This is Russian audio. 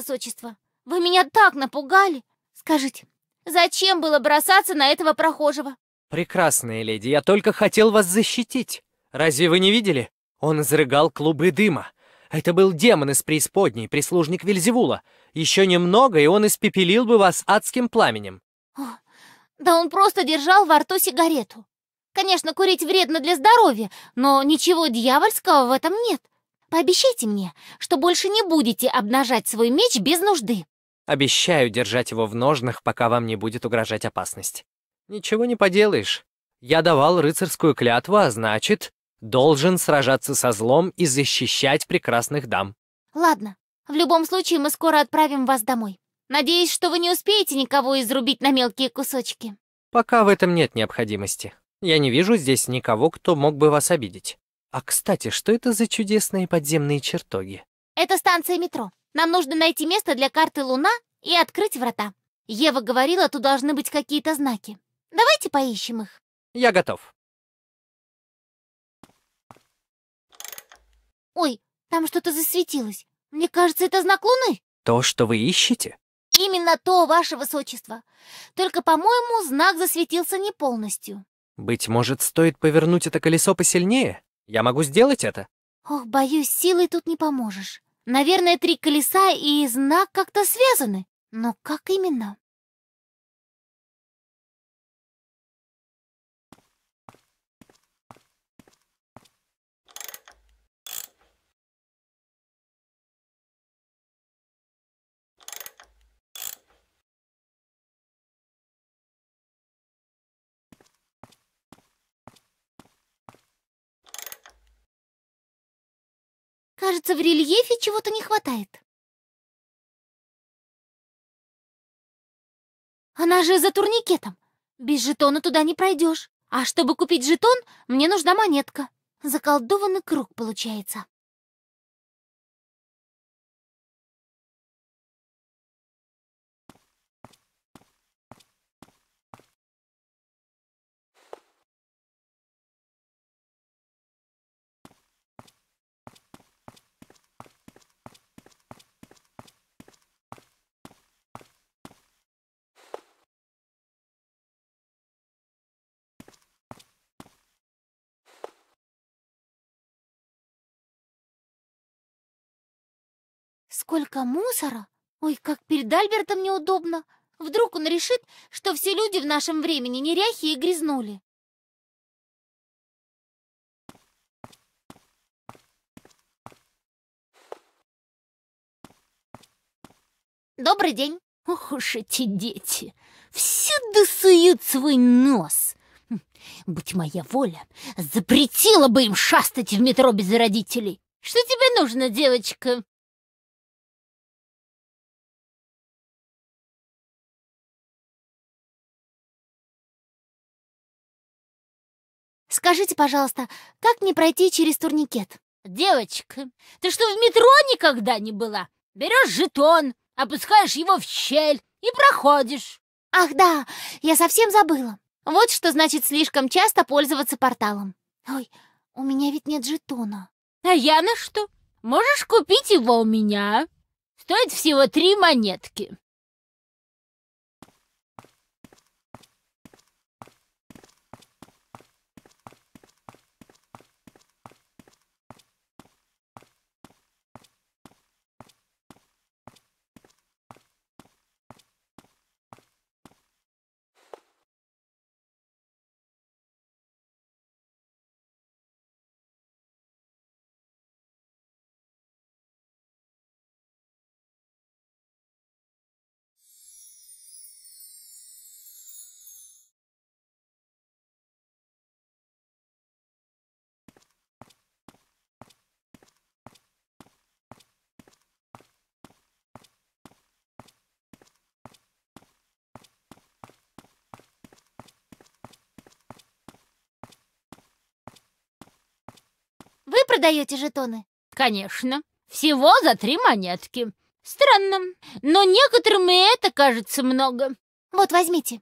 высочество, вы меня так напугали! Скажите, зачем было бросаться на этого прохожего?» «Прекрасная леди, я только хотел вас защитить. Разве вы не видели? Он изрыгал клубы дыма. Это был демон из преисподней, прислужник Вельзевула. Еще немного, и он испепелил бы вас адским пламенем». О, да он просто держал во рту сигарету. Конечно, курить вредно для здоровья, но ничего дьявольского в этом нет. Пообещайте мне, что больше не будете обнажать свой меч без нужды. Обещаю держать его в ножнах, пока вам не будет угрожать опасность. Ничего не поделаешь. Я давал рыцарскую клятву, а значит, должен сражаться со злом и защищать прекрасных дам. Ладно, в любом случае мы скоро отправим вас домой. Надеюсь, что вы не успеете никого изрубить на мелкие кусочки. Пока в этом нет необходимости. Я не вижу здесь никого, кто мог бы вас обидеть. А, кстати, что это за чудесные подземные чертоги? Это станция метро. Нам нужно найти место для карты Луна и открыть врата. Ева говорила, тут должны быть какие-то знаки. Давайте поищем их. Я готов. Ой, там что-то засветилось. Мне кажется, это знак Луны. То, что вы ищете? Именно то, ваше высочество. Только, по-моему, знак засветился не полностью. Быть может, стоит повернуть это колесо посильнее? Я могу сделать это. Ох, боюсь, силой тут не поможешь. Наверное, три колеса и знак как-то связаны. Но как именно? Кажется, в рельефе чего-то не хватает. Она же за турникетом. Без жетона туда не пройдешь. А чтобы купить жетон, мне нужна монетка. Заколдованный круг получается. Сколько мусора! Ой, как перед Альбертом неудобно! Вдруг он решит, что все люди в нашем времени неряхи и грязнули. Добрый день. Ох уж эти дети! Всюду суют свой нос! Хм, будь моя воля, запретила бы им шастать в метро без родителей! Что тебе нужно, девочка? Скажите, пожалуйста, как мне пройти через турникет? Девочка, ты что, в метро никогда не была? Берешь жетон, опускаешь его в щель и проходишь. Ах да, я совсем забыла. Вот что значит слишком часто пользоваться порталом. Ой, у меня ведь нет жетона. А я на что? Можешь купить его у меня. Стоит всего три монетки. продаете жетоны?» «Конечно. Всего за три монетки. Странно, но некоторым и это кажется много». «Вот, возьмите».